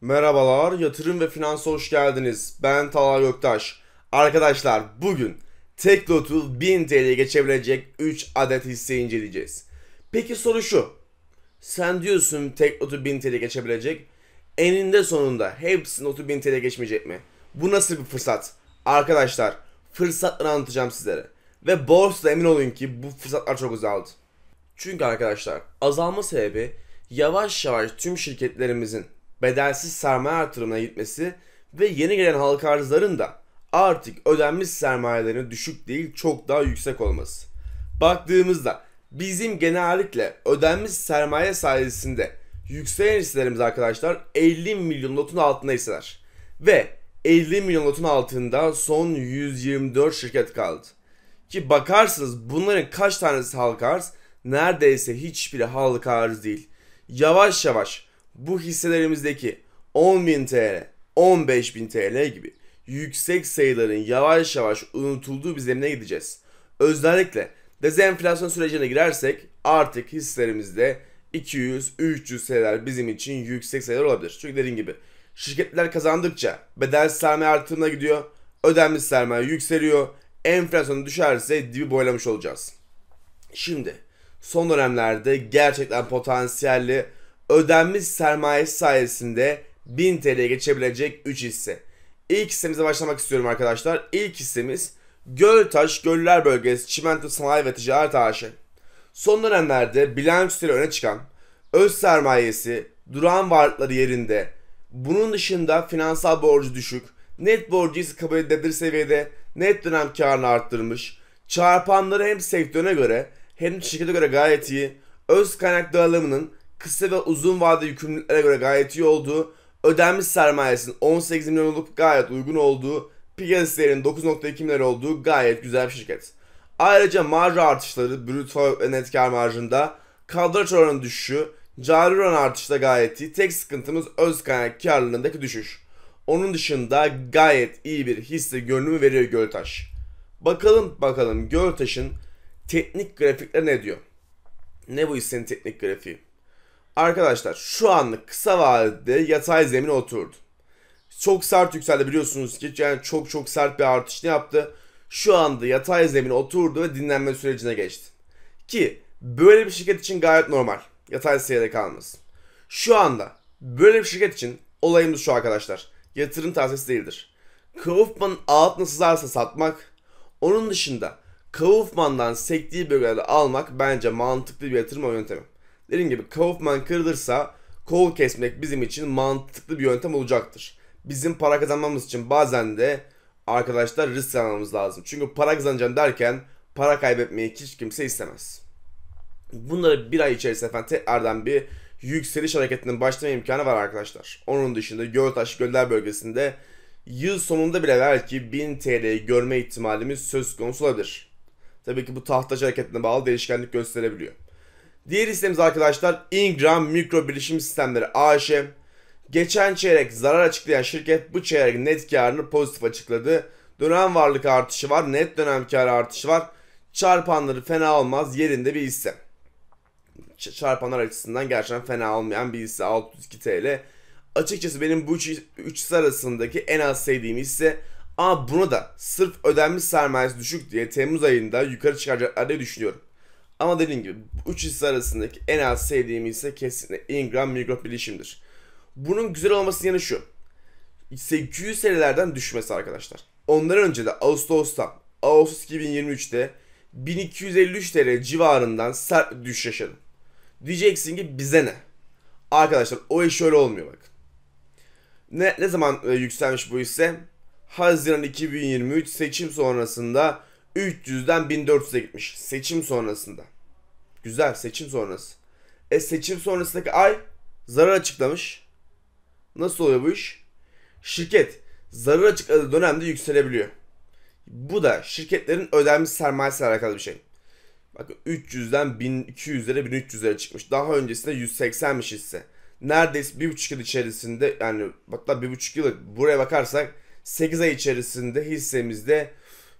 Merhabalar, yatırım ve finansa hoş geldiniz. Ben Talal Göktaş. Arkadaşlar bugün Teklotul 1000 TL'ye geçebilecek 3 adet hisse inceleyeceğiz. Peki soru şu. Sen diyorsun Teklotul 1000 TL'ye geçebilecek. Eninde sonunda hepsinin otu 1000 TL'ye geçmeyecek mi? Bu nasıl bir fırsat? Arkadaşlar fırsatları anlatacağım sizlere. Ve borsada emin olun ki bu fırsatlar çok azaldı. Çünkü arkadaşlar azalma sebebi yavaş yavaş tüm şirketlerimizin bedelsiz sermaye artırımına gitmesi ve yeni gelen halka arzların da artık ödenmiş sermayelerin düşük değil çok daha yüksek olması. Baktığımızda bizim genellikle ödenmiş sermaye sayesinde yükselen hisselerimiz arkadaşlar 50 milyon lotun altında hisseler. Ve 50 milyon lotun altında son 124 şirket kaldı. Ki bakarsınız bunların kaç tanesi halka arz? Neredeyse hiçbiri halka arz değil. Yavaş yavaş bu hisselerimizdeki 10.000 TL, 15.000 TL gibi yüksek sayıların yavaş yavaş unutulduğu bir zemine gideceğiz. Özellikle dezenflasyon sürecine girersek artık hisselerimizde 200-300 sayılar bizim için yüksek sayılar olabilir. Çünkü dediğim gibi şirketler kazandıkça bedel sermaye artımına gidiyor, ödenmiş sermaye yükseliyor, enflasyon düşerse dibi boylamış olacağız. Şimdi son dönemlerde gerçekten potansiyelli ödenmiş sermayesi sayesinde 1000 TL'ye geçebilecek 3 hisse. İlk hissemize başlamak istiyorum arkadaşlar. İlk hissemiz Göltaş Göller Bölgesi Çimento Sanayi ve Ticaret AŞ. Son dönemlerde bilançosuyla öne çıkan öz sermayesi duran varlıkları yerinde. Bunun dışında finansal borcu düşük, net borcu ise kabul edilebilir seviyede net dönem karını arttırmış. Çarpanları hem sektörüne göre hem şirkete göre gayet iyi. Öz kaynak dağılımının kısa ve uzun vade yükümlülüklere göre gayet iyi olduğu, ödenmiş sermayesinin 18 milyon olup gayet uygun olduğu, piyasa 9.2 milyar olduğu gayet güzel bir şirket. Ayrıca marj artışları, brüt fabrik ve net kar marjında, kaldıraç oranı düşüşü, cari oran artışı da gayet iyi. Tek sıkıntımız öz kaynak karlılığındaki düşüş. Onun dışında gayet iyi bir hisse görünümü veriyor Göltaş. Bakalım bakalım Göltaş'ın teknik grafikleri ne diyor? Ne bu hissenin teknik grafiği? Arkadaşlar şu anlık kısa vadede yatay zemin oturdu. Çok sert yükseldi biliyorsunuz ki yani çok çok sert bir artış ne yaptı? Şu anda yatay zemin oturdu ve dinlenme sürecine geçti. Ki böyle bir şirket için gayet normal yatay seyrede kalması. Şu anda böyle bir şirket için olayımız şu arkadaşlar. Yatırım tavsiyesi değildir. Kaufman'ın alt nasılsa satmak, onun dışında Kaufman'dan sektiği bölgelerde almak bence mantıklı bir yatırım yöntemi. Dediğim gibi Kaufman kırılırsa kol kesmek bizim için mantıklı bir yöntem olacaktır. Bizim para kazanmamız için bazen de arkadaşlar risk almamız lazım. Çünkü para kazanacağım derken para kaybetmeyi hiç kimse istemez. Bunları bir ay içerisinde efendim tekrardan bir yükseliş hareketinin başlama imkanı var arkadaşlar. Onun dışında Göltaş Göller bölgesinde yıl sonunda bile belki 1000 TL'yi görme ihtimalimiz söz konusu olabilir. Tabii ki bu tahtaç hareketine bağlı değişkenlik gösterebiliyor. Diğer hissemiz arkadaşlar Ingram Mikro Bilişim Sistemleri AŞ. Geçen çeyrek zarar açıklayan şirket bu çeyrek net karını pozitif açıkladı. Dönem varlık artışı var, net dönem karı artışı var. Çarpanları fena olmaz, yerinde bir hisse. Çarpanlar açısından gerçekten fena olmayan bir hisse 602 TL. Açıkçası benim bu üç, üç arasındaki en az sevdiğim hisse ama bunu da sırf ödenmiş sermayesi düşük diye Temmuz ayında yukarı çıkaracaklar diye düşünüyorum. Ama dediğim gibi üç hisse arasındaki en az sevdiğim ise kesinlikle Ingram Migros Bilişim'dir. Bunun güzel olması yanı şu. 800 senelerden düşmesi arkadaşlar. Ondan önce de Ağustos'ta Ağustos 2023'te 1253 TL civarından sert bir yaşadım. Diyeceksin ki bize ne? Arkadaşlar o iş öyle olmuyor bak. Ne, ne zaman e, yükselmiş bu ise Haziran 2023 seçim sonrasında 300'den 1400'e gitmiş seçim sonrasında. Güzel seçim sonrası. E seçim sonrasındaki ay zarar açıklamış. Nasıl oluyor bu iş? Şirket zarar açıkladığı dönemde yükselebiliyor. Bu da şirketlerin ödenmiş sermayesiyle alakalı bir şey. Bakın 300'den 1200'lere 1300'lere çıkmış. Daha öncesinde 180'miş hisse. Neredeyse bir buçuk yıl içerisinde yani hatta buçuk yıl buraya bakarsak 8 ay içerisinde hissemizde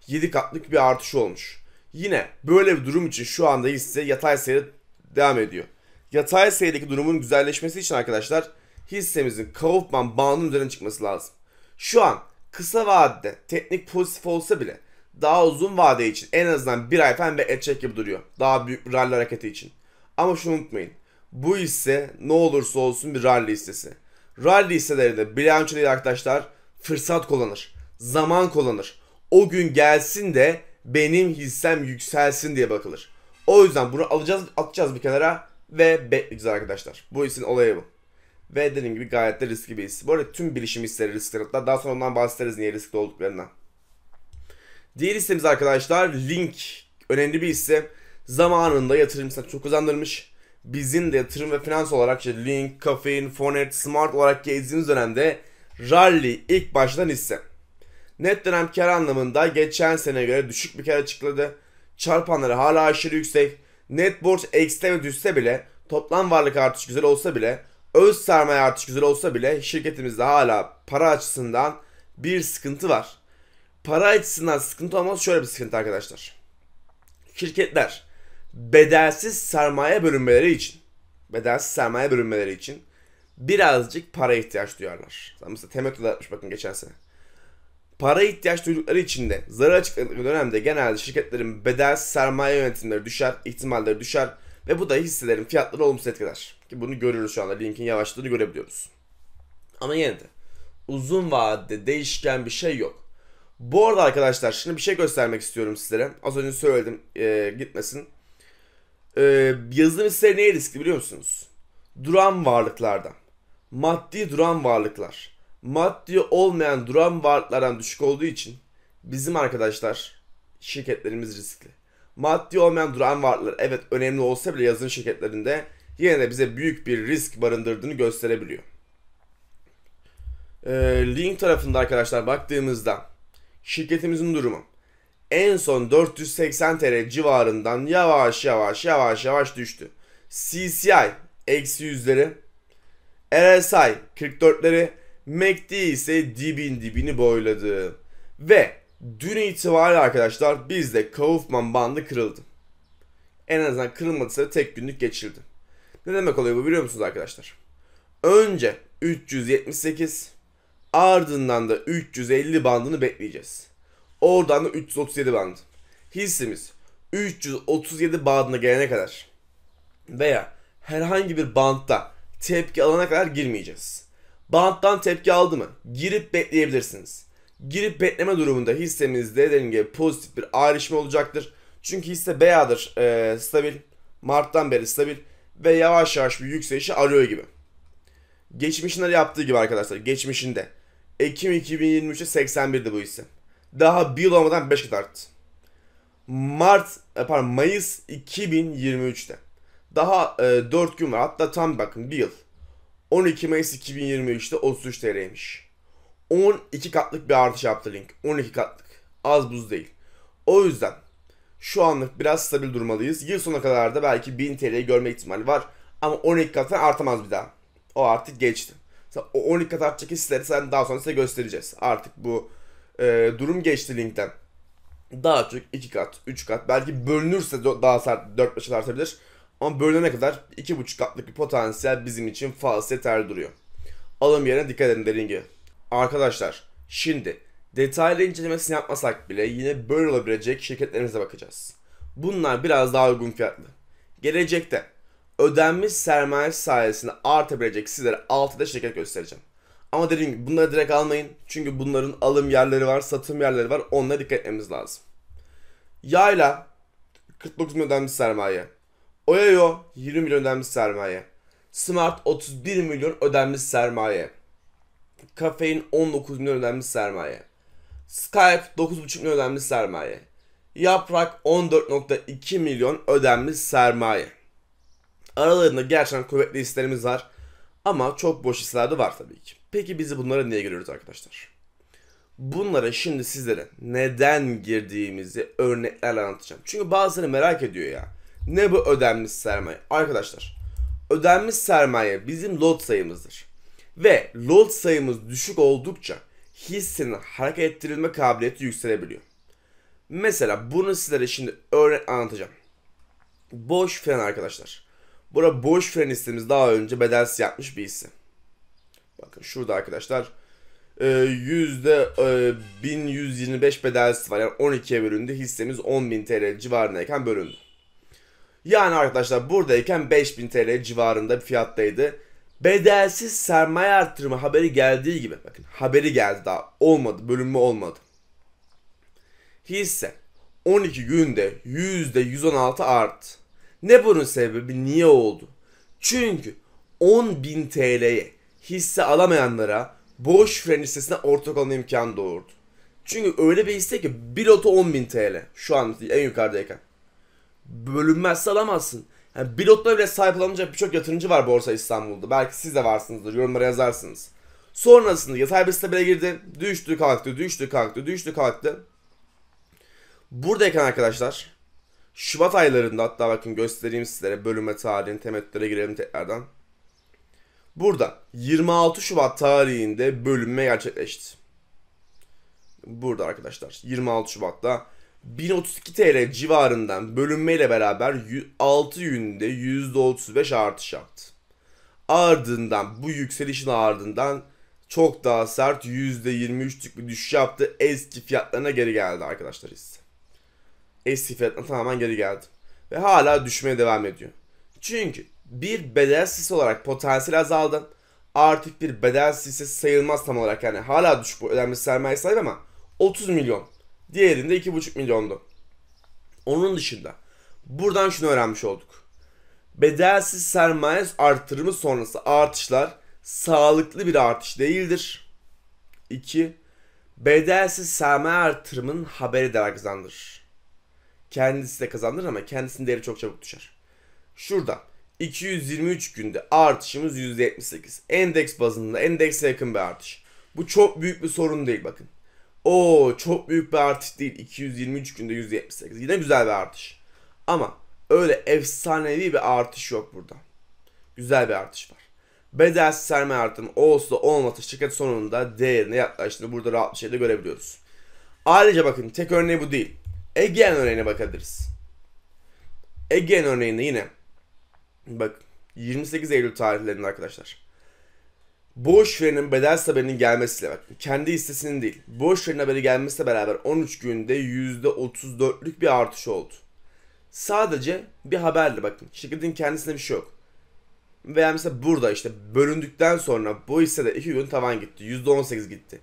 7 katlık bir artış olmuş. Yine böyle bir durum için şu anda hisse yatay seyre devam ediyor. Yatay seyredeki durumun güzelleşmesi için arkadaşlar hissemizin Kaufman bandının üzerine çıkması lazım. Şu an kısa vadede teknik pozitif olsa bile daha uzun vade için en azından bir ay falan bekletecek gibi duruyor. Daha büyük bir rally hareketi için. Ama şunu unutmayın. Bu hisse ne olursa olsun bir rally hissesi. Rally hisselerinde bilançoları arkadaşlar fırsat kullanır. Zaman kullanır o gün gelsin de benim hissem yükselsin diye bakılır. O yüzden bunu alacağız, atacağız bir kenara ve bekleyeceğiz arkadaşlar. Bu hissin olayı bu. Ve dediğim gibi gayet de riskli bir his. Bu arada tüm bilişim hisleri riskli. Hatta daha sonra ondan bahsederiz niye riskli olduklarından. Diğer hissemiz arkadaşlar Link. Önemli bir hisse. Zamanında yatırımcısına çok uzandırmış. Bizim de yatırım ve finans olarak işte Link, Caffeine, Fonet, Smart olarak gezdiğimiz dönemde Rally ilk baştan hisse. Net dönem kar anlamında geçen sene göre düşük bir kar açıkladı. Çarpanları hala aşırı yüksek. Net borç eksileme düşse bile, toplam varlık artış güzel olsa bile, öz sermaye artış güzel olsa bile şirketimizde hala para açısından bir sıkıntı var. Para açısından sıkıntı olması şöyle bir sıkıntı arkadaşlar. Şirketler bedelsiz sermaye bölünmeleri için bedelsiz sermaye bölünmeleri için birazcık para ihtiyaç duyarlar. Mesela Temettü'de atmış bakın geçen sene para ihtiyaç duydukları için de zarar açıkladıkları dönemde genelde şirketlerin bedelsiz sermaye yönetimleri düşer, ihtimalleri düşer ve bu da hisselerin fiyatları olumsuz etkiler. Ki bunu görüyoruz şu anda linkin yavaşlığını görebiliyoruz. Ama yine de uzun vadede değişken bir şey yok. Bu arada arkadaşlar şimdi bir şey göstermek istiyorum sizlere. Az önce söyledim e, gitmesin. E, yazılım hisseleri neye riskli biliyor musunuz? Duran varlıklarda. Maddi duran varlıklar maddi olmayan duran varlıklardan düşük olduğu için bizim arkadaşlar şirketlerimiz riskli. Maddi olmayan duran varlıklar evet önemli olsa bile yazılım şirketlerinde yine de bize büyük bir risk barındırdığını gösterebiliyor. Ee, link tarafında arkadaşlar baktığımızda şirketimizin durumu en son 480 TL civarından yavaş yavaş yavaş yavaş düştü. CCI eksi yüzleri, RSI 44'leri MACD ise dibin dibini boyladı. Ve dün itibariyle arkadaşlar bizde Kaufman bandı kırıldı. En azından kırılmadıysa tek günlük geçirdi. Ne demek oluyor bu biliyor musunuz arkadaşlar? Önce 378 ardından da 350 bandını bekleyeceğiz. Oradan da 337 bandı. Hissimiz 337 bandına gelene kadar veya herhangi bir bantta tepki alana kadar girmeyeceğiz. Banttan tepki aldı mı? Girip bekleyebilirsiniz. Girip bekleme durumunda hissemizde dediğim gibi pozitif bir ayrışma olacaktır. Çünkü hisse beyadır e, stabil. Mart'tan beri stabil ve yavaş yavaş bir yükselişi arıyor gibi. Geçmişinde yaptığı gibi arkadaşlar. Geçmişinde. Ekim 2023'te 81'di bu hisse. Daha bir yıl olmadan 5 kat arttı. Mart, e, pardon Mayıs 2023'te. Daha e, 4 gün var. Hatta tam bakın bir yıl. 12 Mayıs 2023'te 33 TL'ymiş. 12 katlık bir artış yaptı Link. 12 katlık. Az buz değil. O yüzden şu anlık biraz stabil durmalıyız. Yıl sonuna kadar da belki 1000 TL görme ihtimali var. Ama 12 katına artamaz bir daha. O artık geçti. O 12 kat artacak hisleri sen daha sonra size göstereceğiz. Artık bu e, durum geçti linkten. Daha çok 2 kat, 3 kat belki bölünürse daha sert 4-5 artabilir. Ama bölünene kadar 2,5 katlık bir potansiyel bizim için fazla yeter duruyor. Alım yerine dikkat edin dediğim gibi. Arkadaşlar şimdi detaylı incelemesini yapmasak bile yine böyle olabilecek şirketlerimize bakacağız. Bunlar biraz daha uygun fiyatlı. Gelecekte ödenmiş sermaye sayesinde artabilecek sizlere 6'da şirket göstereceğim. Ama dediğim gibi bunları direkt almayın. Çünkü bunların alım yerleri var, satım yerleri var. Onlara dikkat etmemiz lazım. Yayla 49 milyon ödenmiş sermaye. Oyayo 20 milyon ödenmiş sermaye. Smart 31 milyon ödenmiş sermaye. Kafein 19 milyon ödenmiş sermaye. Skype 9,5 milyon ödenmiş sermaye. Yaprak 14.2 milyon ödenmiş sermaye. Aralarında gerçekten kuvvetli hislerimiz var. Ama çok boş hisler de var tabii ki. Peki bizi bunlara niye giriyoruz arkadaşlar? Bunlara şimdi sizlere neden girdiğimizi örneklerle anlatacağım. Çünkü bazıları merak ediyor ya. Ne bu ödenmiş sermaye? Arkadaşlar ödenmiş sermaye bizim lot sayımızdır. Ve lot sayımız düşük oldukça hissenin hareket ettirilme kabiliyeti yükselebiliyor. Mesela bunu sizlere şimdi öğret anlatacağım. Boş fren arkadaşlar. Burada boş fren hissemiz daha önce bedelsiz yapmış bir hisse. Bakın şurada arkadaşlar e, yüzde 1125 e, bedelsiz var. Yani 12'ye bölündü. Hissemiz 10.000 TL civarındayken bölündü. Yani arkadaşlar buradayken 5000 TL civarında bir fiyattaydı. Bedelsiz sermaye artırma haberi geldiği gibi bakın haberi geldi daha olmadı bölünme olmadı. Hisse 12 günde %116 art. Ne bunun sebebi niye oldu? Çünkü 10.000 TL'ye hisse alamayanlara boş fren hissesine ortak olma imkanı doğurdu. Çünkü öyle bir hisse ki bir lotu 10.000 TL şu an en yukarıdayken. Bölünmez alamazsın. Yani pilotla bile sahip olamayacak birçok yatırımcı var Borsa İstanbul'da. Belki siz de varsınızdır. Yorumlara yazarsınız. Sonrasında yatay bir stabile girdi. Düştü kalktı, düştü kalktı, düştü kalktı. Buradayken arkadaşlar Şubat aylarında hatta bakın göstereyim sizlere bölüme tarihini temettüre girelim tekrardan. Burada 26 Şubat tarihinde bölünme gerçekleşti. Burada arkadaşlar 26 Şubat'ta 1032 TL civarından bölünmeyle beraber 6 günde %35 artış yaptı. Ardından bu yükselişin ardından çok daha sert %23'lük bir düşüş yaptı. Eski fiyatlarına geri geldi arkadaşlar hisse. Eski fiyatlarına tamamen geri geldi. Ve hala düşmeye devam ediyor. Çünkü bir bedel hissesi olarak potansiyel azaldı. Artık bir bedel hissesi sayılmaz tam olarak yani. Hala düşük önemli sermaye sahibi ama 30 milyon Diğerinde 2,5 milyondu. Onun dışında buradan şunu öğrenmiş olduk. Bedelsiz sermaye artırımı sonrası artışlar sağlıklı bir artış değildir. 2. Bedelsiz sermaye artırımın haberi de kazandırır. Kendisi de kazandırır ama kendisinin değeri çok çabuk düşer. Şurada 223 günde artışımız %78. Endeks bazında endekse yakın bir artış. Bu çok büyük bir sorun değil bakın o çok büyük bir artış değil. 223 günde 178. Yine güzel bir artış. Ama öyle efsanevi bir artış yok burada. Güzel bir artış var. Bedelsiz sermaye artımı olsa olmasa şirket sonunda değerine yaklaştığını burada rahat bir şekilde görebiliyoruz. Ayrıca bakın tek örneği bu değil. Egean örneğine bakabiliriz. Egean örneğinde yine bak 28 Eylül tarihlerinde arkadaşlar. Boşver'in bedel haberinin gelmesiyle bak kendi istesinin değil boşverin haberi gelmesiyle beraber 13 günde %34'lük bir artış oldu. Sadece bir haberle bakın şirketin kendisinde bir şey yok. Veya mesela burada işte bölündükten sonra bu hissede 2 gün tavan gitti %18 gitti.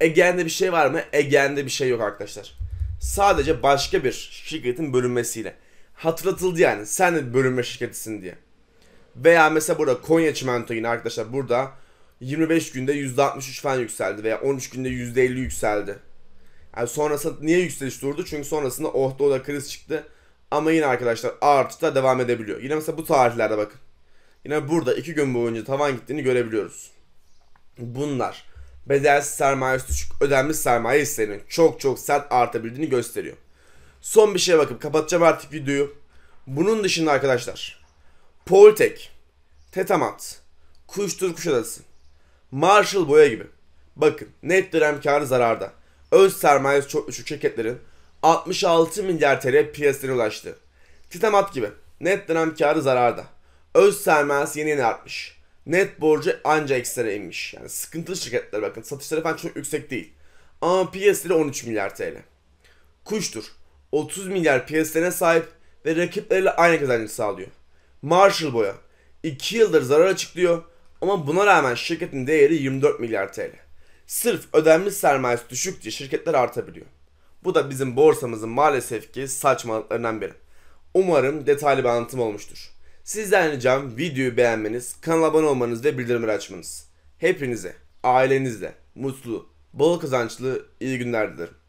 Egen'de bir şey var mı? Egen'de bir şey yok arkadaşlar. Sadece başka bir şirketin bölünmesiyle. Hatırlatıldı yani sen de bölünme şirketisin diye. Veya mesela burada Konya Çimento yine arkadaşlar burada 25 günde %63 falan yükseldi veya 13 günde %50 yükseldi. Yani sonrasında niye yükseliş durdu? Çünkü sonrasında oh da kriz çıktı. Ama yine arkadaşlar da devam edebiliyor. Yine mesela bu tarihlerde bakın. Yine burada 2 gün boyunca tavan gittiğini görebiliyoruz. Bunlar bedelsiz sermaye düşük ödenmiş sermaye hisselerinin çok çok sert artabildiğini gösteriyor. Son bir şeye bakıp kapatacağım artık videoyu. Bunun dışında arkadaşlar Poltek, Tetamat, Kuştur Kuşadası, Marshall boya gibi. Bakın net dönem karı zararda. Öz sermayesi çok düşük şirketlerin 66 milyar TL piyasasına ulaştı. Titamat gibi net dönem karı zararda. Öz sermayesi yeni yeni artmış. Net borcu anca eksilere inmiş. Yani sıkıntılı şirketler bakın satışları falan çok yüksek değil. Ama piyasaları 13 milyar TL. Kuştur 30 milyar piyasasına sahip ve rakipleriyle aynı kazancı sağlıyor. Marshall Boya 2 yıldır zarar açıklıyor ama buna rağmen şirketin değeri 24 milyar TL. Sırf ödenmiş sermayesi düşükçe şirketler artabiliyor. Bu da bizim borsamızın maalesef ki saçmalıklarından biri. Umarım detaylı bir anlatım olmuştur. Sizden ricam videoyu beğenmeniz, kanala abone olmanız ve bildirimleri açmanız. Hepinize, ailenizle mutlu, bol kazançlı iyi günler dilerim.